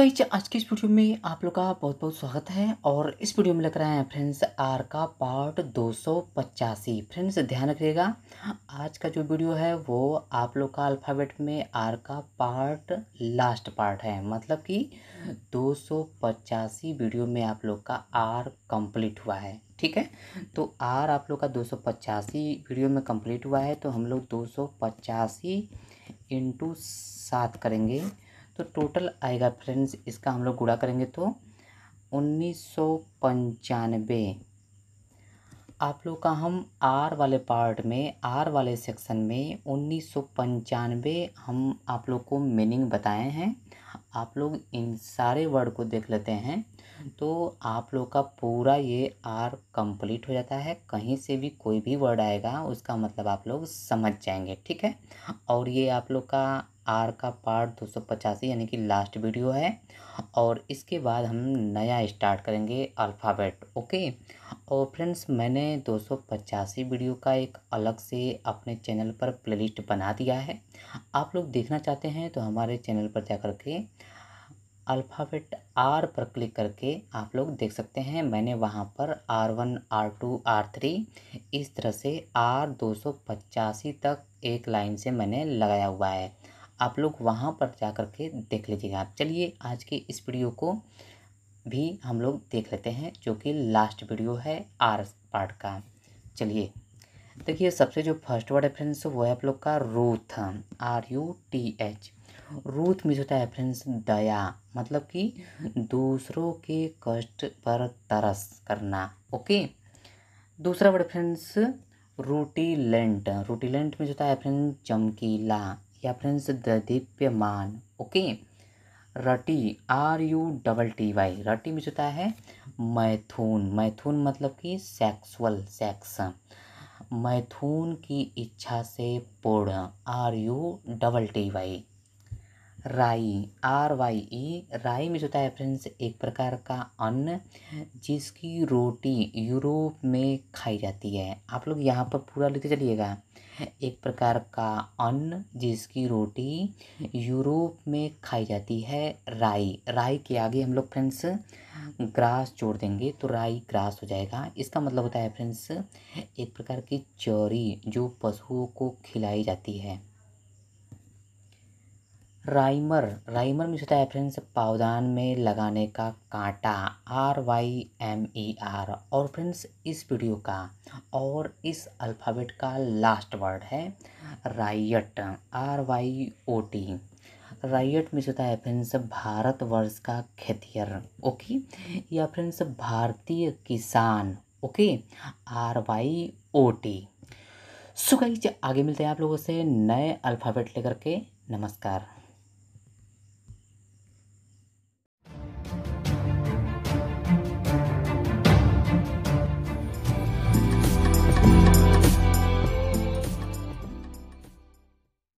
guys आज की इस वीडियो में आप लोग का बहुत बहुत स्वागत है और इस वीडियो में लग रहा है फ्रेंड्स आर का पार्ट दो सौ पचासी फ्रेंड्स ध्यान रखिएगा आज का जो वीडियो है वो आप लोग का अल्फ़ाबेट में आर का पार्ट लास्ट पार्ट है मतलब कि दो सौ पचासी वीडियो में आप लोग का आर कंप्लीट हुआ है ठीक है तो आर आप लोग का दो सौ पचासी वीडियो में कम्प्लीट हुआ है तो हम लोग दो सौ पचासी इंटू सात करेंगे तो टोटल आएगा फ्रेंड्स इसका हम लोग गुड़ा करेंगे तो उन्नीस सौ पंचानवे आप लोग का हम आर वाले पार्ट में आर वाले सेक्शन में उन्नीस सौ पंचानवे हम आप लोग को मीनिंग बताए हैं आप लोग इन सारे वर्ड को देख लेते हैं तो आप लोग का पूरा ये आर कंप्लीट हो जाता है कहीं से भी कोई भी वर्ड आएगा उसका मतलब आप लोग समझ जाएंगे ठीक है और ये आप लोग का आर का पार्ट दो सौ पचासी यानी कि लास्ट वीडियो है और इसके बाद हम नया स्टार्ट करेंगे अल्फ़ाबेट ओके और फ्रेंड्स मैंने दो सौ पचासी वीडियो का एक अलग से अपने चैनल पर प्लेलिस्ट बना दिया है आप लोग देखना चाहते हैं तो हमारे चैनल पर जा कर के अल्फ़ाबेट आर पर क्लिक करके आप लोग देख सकते हैं मैंने वहाँ पर R one R two R three इस तरह से आर दो सौ पचासी तक एक लाइन से मैंने लगाया हुआ है आप लोग वहाँ पर जा कर के देख लीजिएगा आप चलिए आज के इस वीडियो को भी हम लोग देख लेते हैं जो कि लास्ट वीडियो है आर पार्ट का चलिए देखिए सबसे जो फर्स्ट वर्ड है फ्रेंड्स वो है आप लोग का ruth R U T H ruth मीज होता है फ्रेंड्स दया मतलब कि दूसरों के कष्ट पर तरस करना ओके दूसरा वर्ड फ्रेंड्स रूटीलेंट रूटीलेंट मीज होता है फ्रेंड्स चमकीला या फ्रेंड्स दीप्यमान okay rutty R U double T Y rutty में जोता है मैथुन मैथुन मतलब कि सेक्सुअल सेक्स मैथुन की इच्छा से पूर्ण R U double T Y rye R Y E rye में जो होता है फ्रेंड्स एक प्रकार का अन्न जिसकी रोटी यूरोप में खाई जाती है आप लोग यहाँ पर पूरा लिखते चलिएगा एक प्रकार का अन्न जिसकी रोटी यूरोप में खाई जाती है राई राई के आगे हम लोग फ्रेंड्स ग्रास जोड़ देंगे तो राई ग्रास हो जाएगा इसका मतलब होता है फ्रेंड्स एक प्रकार की चौरी जो पशुओं को खिलाई जाती है राइमर राइमर में होता है फ्रेंड्स पावदान में लगाने का कांटा R Y M E R और फ्रेंड्स इस वीडियो का और इस अल्फ़ाबेट का लास्ट वर्ड है ryot R Y O T ryot में होता है फ्रेंड्स भारतवर्ष का खेतियर ओके या फ्रेंड्स भारतीय किसान okay R Y O T so आगे मिलते हैं आप लोगों से नए अल्फ़ाबेट लेकर के नमस्कार